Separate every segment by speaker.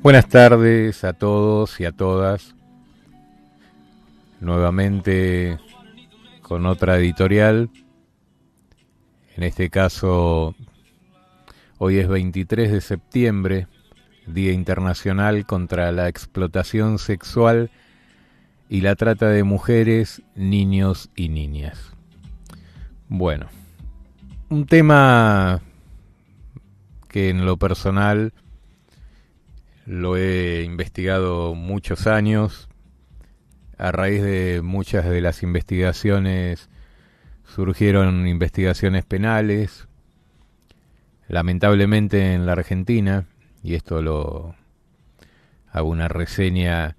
Speaker 1: Buenas tardes a todos y a todas. Nuevamente con otra editorial. En este caso, hoy es 23 de septiembre, Día Internacional contra la Explotación Sexual y la Trata de Mujeres, Niños y Niñas. Bueno, un tema que en lo personal lo he investigado muchos años a raíz de muchas de las investigaciones surgieron investigaciones penales lamentablemente en la Argentina y esto lo hago una reseña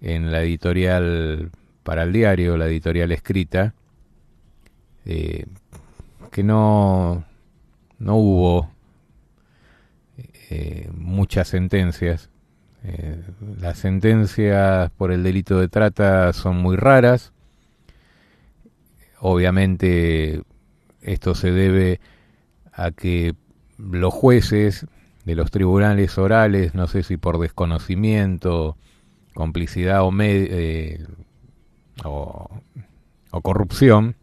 Speaker 1: en la editorial para el diario la editorial escrita eh, que no no hubo eh, muchas sentencias. Eh, las sentencias por el delito de trata son muy raras. Obviamente esto se debe a que los jueces de los tribunales orales, no sé si por desconocimiento, complicidad o, eh, o, corrupción,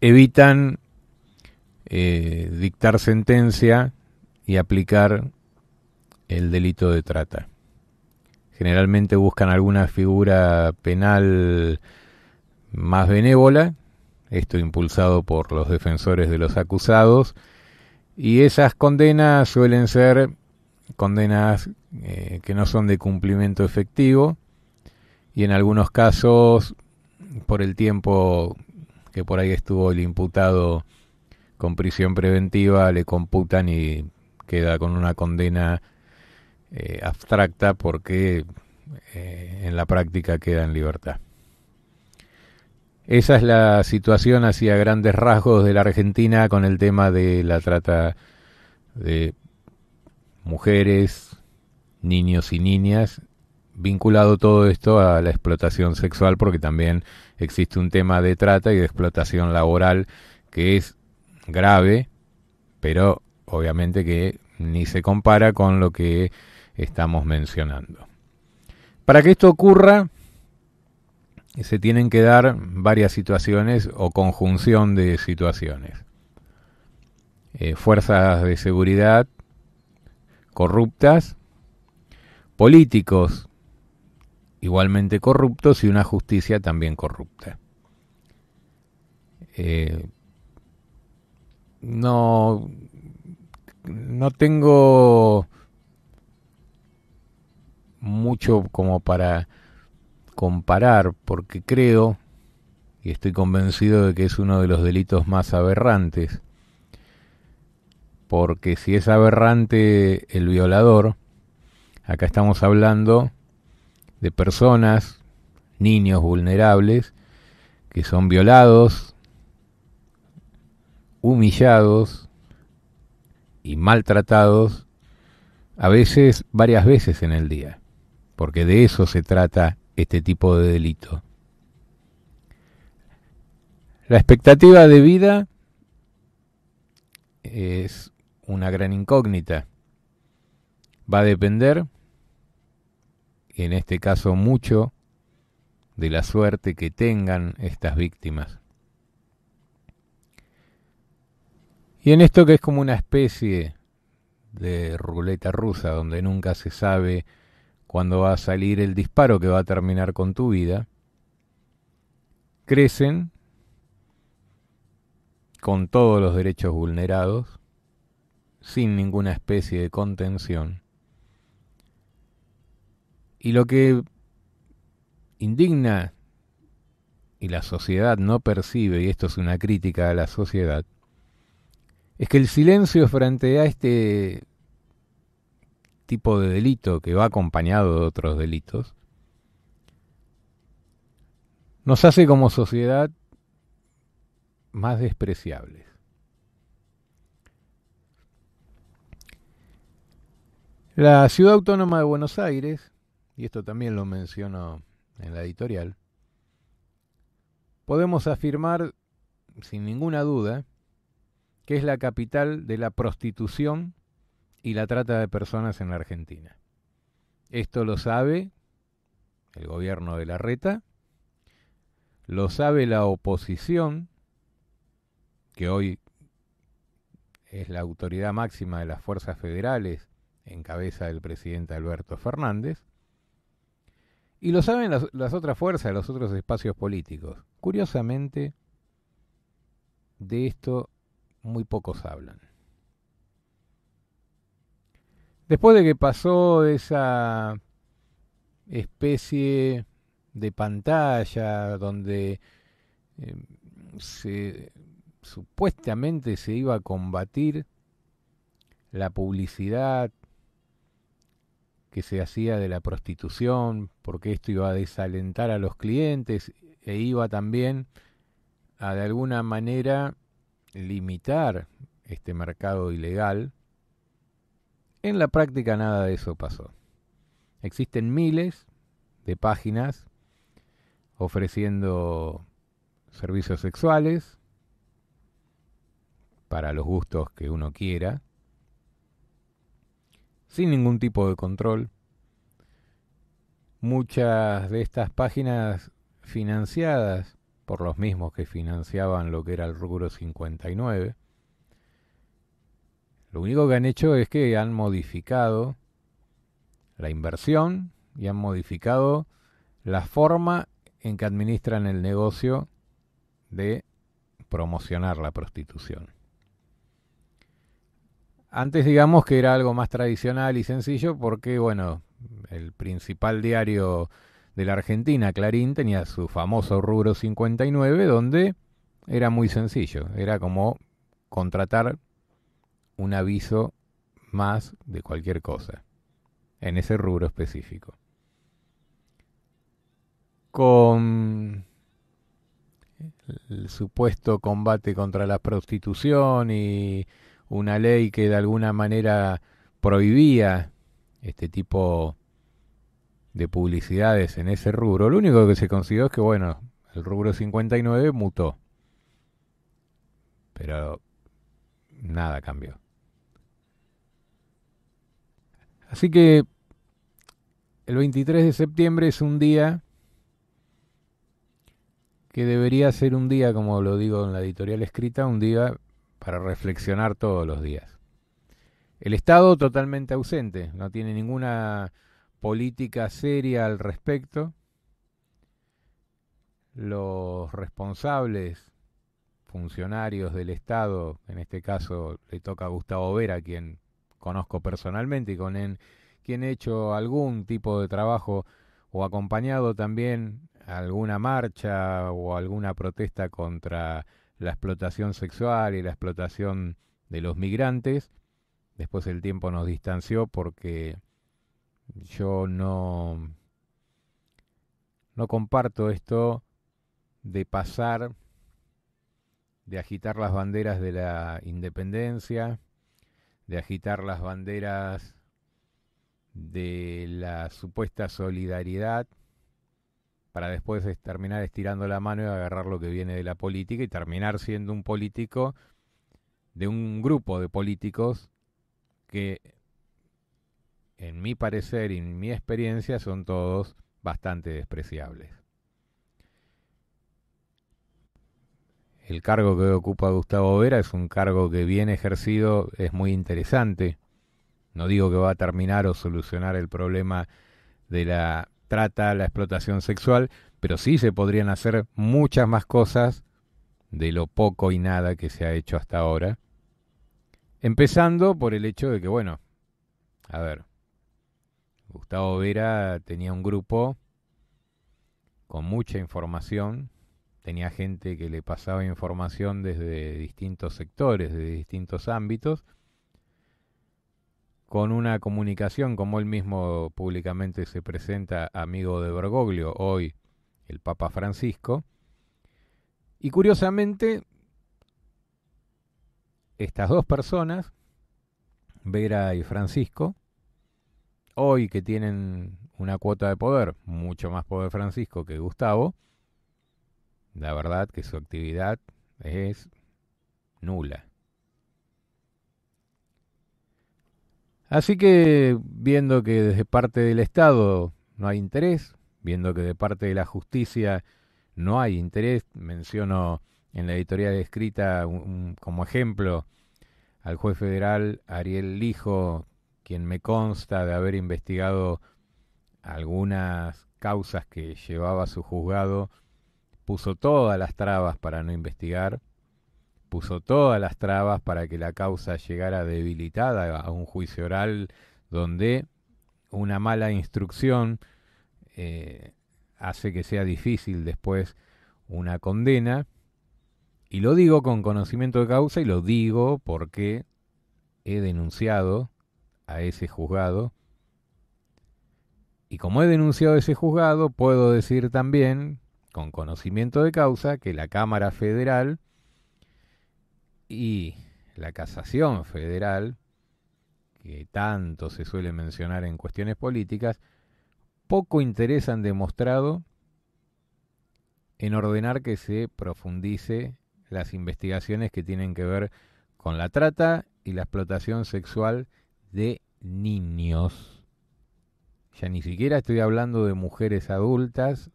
Speaker 1: evitan dictar sentencia y aplicar el delito de trata. Generalmente buscan alguna figura penal más benévola, esto impulsado por los defensores de los acusados, y esas condenas suelen ser condenas eh, que no son de cumplimiento efectivo y en algunos casos por el tiempo que por ahí estuvo el imputado con prisión preventiva le computan y queda con una condena eh, abstracta porque eh, en la práctica queda en libertad. Esa es la situación hacia grandes rasgos de la Argentina con el tema de la trata de mujeres, niños y niñas, vinculado todo esto a la explotación sexual, porque también existe un tema de trata y de explotación laboral que es grave, pero obviamente que ni se compara con lo que estamos mencionando. Para que esto ocurra, se tienen que dar varias situaciones o conjunción de situaciones. Eh, fuerzas de seguridad corruptas, políticos igualmente corruptos y una justicia también corrupta. Eh, no, no tengo mucho como para comparar, porque creo, y estoy convencido de que es uno de los delitos más aberrantes, porque si es aberrante el violador, acá estamos hablando de personas, niños vulnerables, que son violados, humillados, y maltratados a veces varias veces en el día, porque de eso se trata este tipo de delito. La expectativa de vida es una gran incógnita. Va a depender, en este caso mucho, de la suerte que tengan estas víctimas. Y en esto que es como una especie de ruleta rusa, donde nunca se sabe cuándo va a salir el disparo que va a terminar con tu vida, crecen con todos los derechos vulnerados, sin ninguna especie de contención. Y lo que indigna y la sociedad no percibe, y esto es una crítica a la sociedad, es que el silencio frente a este tipo de delito que va acompañado de otros delitos, nos hace como sociedad más despreciables. La ciudad autónoma de Buenos Aires, y esto también lo menciono en la editorial, podemos afirmar sin ninguna duda que es la capital de la prostitución y la trata de personas en la Argentina. Esto lo sabe el gobierno de la reta, lo sabe la oposición, que hoy es la autoridad máxima de las fuerzas federales en cabeza del presidente Alberto Fernández, y lo saben las, las, otras fuerzas, los otros espacios políticos. Curiosamente, de esto muy pocos hablan. Después de que pasó esa especie de pantalla donde em, supuestamente se iba a combatir la publicidad que se hacía de la prostitución, porque esto iba a desalentar a los clientes e iba también a de alguna manera limitar este mercado ilegal, en la práctica nada de eso pasó. Existen miles de páginas ofreciendo servicios sexuales para los gustos que uno quiera, sin ningún tipo de control. Muchas de estas páginas financiadas por los mismos que financiaban lo que era el rubro 59. Lo único que han hecho es que han modificado la inversión y han modificado la forma en que administran el negocio de promocionar la prostitución. Antes digamos que era algo más tradicional y sencillo porque, bueno, el principal diario de la Argentina, Clarín, tenía su famoso rubro 59, donde era muy sencillo, era como contratar un aviso más de cualquier cosa, en ese rubro específico. Con el supuesto combate contra la prostitución y una ley que de alguna manera prohibía este tipo de de publicidades en ese rubro, lo único que se consiguió es que, bueno, el rubro 59 mutó. Pero nada cambió. Así que el 23 de septiembre es un día que debería ser un día, como lo digo en la editorial escrita, un día para reflexionar todos los días. El Estado totalmente ausente, no tiene ninguna política seria al respecto. Los responsables, funcionarios del Estado, en este caso le toca a Gustavo Vera, quien conozco personalmente y con quien he hecho algún tipo de trabajo o acompañado también alguna marcha o alguna protesta contra la explotación sexual y la explotación de los migrantes. Después el tiempo nos distanció porque yo no, no comparto esto de pasar, de agitar las banderas de la independencia, de agitar las banderas de la supuesta solidaridad para después terminar estirando la mano y agarrar lo que viene de la política y terminar siendo un político de un grupo de políticos que en mi parecer y en mi experiencia, son todos bastante despreciables. El cargo que ocupa Gustavo Vera es un cargo que bien ejercido es muy interesante. No digo que va a terminar o solucionar el problema de la trata, la explotación sexual, pero sí se podrían hacer muchas más cosas de lo poco y nada que se ha hecho hasta ahora. Empezando por el hecho de que, bueno, a ver, Gustavo Vera tenía un grupo con mucha información, tenía gente que le pasaba información desde distintos sectores, de distintos ámbitos, con una comunicación, como él mismo públicamente se presenta, amigo de Bergoglio, hoy el Papa Francisco. Y curiosamente, estas dos personas, Vera y Francisco, hoy que tienen una cuota de poder, mucho más poder Francisco que Gustavo, la verdad que su actividad es nula. Así que viendo que desde parte del Estado no hay interés, viendo que de parte de la justicia no hay interés, menciono en la editorial escrita como ejemplo al juez federal Ariel Lijo, quien me consta de haber investigado algunas causas que llevaba su juzgado, puso todas las trabas para no investigar, puso todas las trabas para que la causa llegara debilitada a un juicio oral donde una mala instrucción eh, hace que sea difícil después una condena. Y lo digo con conocimiento de causa y lo digo porque he denunciado a ese juzgado. Y como he denunciado ese juzgado, puedo decir también, con conocimiento de causa, que la Cámara Federal y la Casación Federal, que tanto se suele mencionar en cuestiones políticas, poco interés han demostrado en ordenar que se profundice las investigaciones que tienen que ver con la trata y la explotación sexual de niños. Ya ni siquiera estoy hablando de mujeres adultas,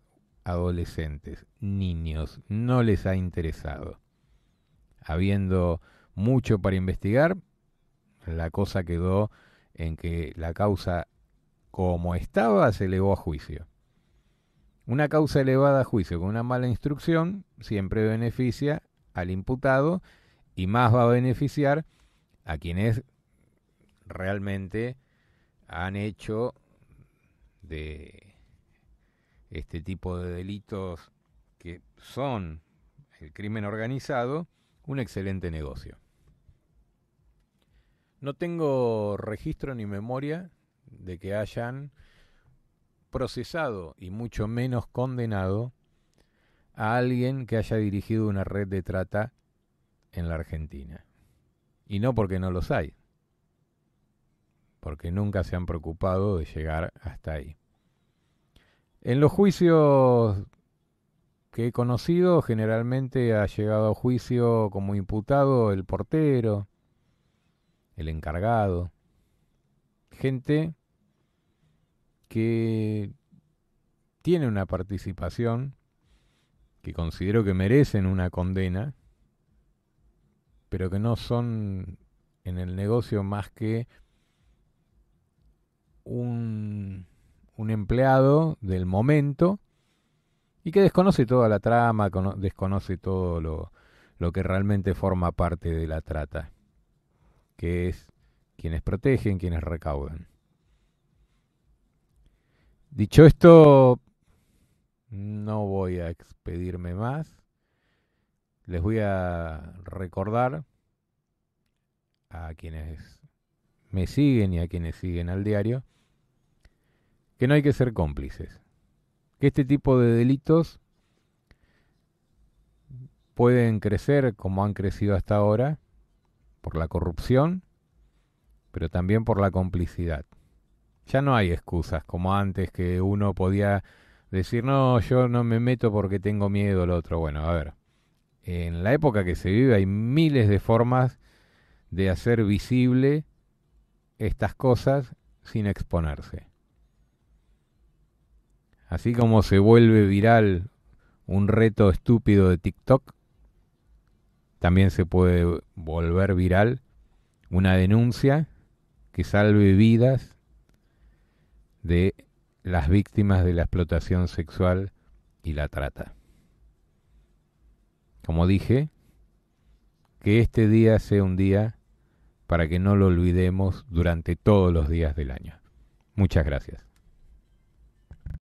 Speaker 1: adolescentes, niños. No les ha interesado. Habiendo mucho para investigar, la cosa quedó en que la causa como estaba se elevó a juicio. Una causa elevada a juicio con una mala instrucción siempre beneficia al imputado y más va a beneficiar a quienes realmente han hecho de este tipo de delitos que son el crimen organizado un excelente negocio. No tengo registro ni memoria de que hayan procesado y mucho menos condenado a alguien que haya dirigido una red de trata en la Argentina. Y no porque no los hay porque nunca se han preocupado de llegar hasta ahí. En los juicios que he conocido, generalmente ha llegado a juicio como imputado el portero, el encargado, gente que tiene una participación que considero que merecen una condena, pero que no son en el negocio más que un, empleado del momento y que desconoce toda la trama, desconoce todo lo, lo que realmente forma parte de la trata, que es quienes protegen, quienes recaudan. Dicho esto, no voy a expedirme más. Les voy a recordar a quienes me siguen y a quienes siguen al diario que no hay que ser cómplices, que este tipo de delitos pueden crecer como han crecido hasta ahora, por la corrupción, pero también por la complicidad. Ya no hay excusas como antes que uno podía decir, no, yo no me meto porque tengo miedo al otro. Bueno, a ver, en la época que se vive hay miles de formas de hacer visible estas cosas sin exponerse. Así como se vuelve viral un reto estúpido de TikTok, también se puede volver viral una denuncia que salve vidas de las víctimas de la explotación sexual y la trata. Como dije, que este día sea un día para que no lo olvidemos durante todos los días del año. Muchas gracias.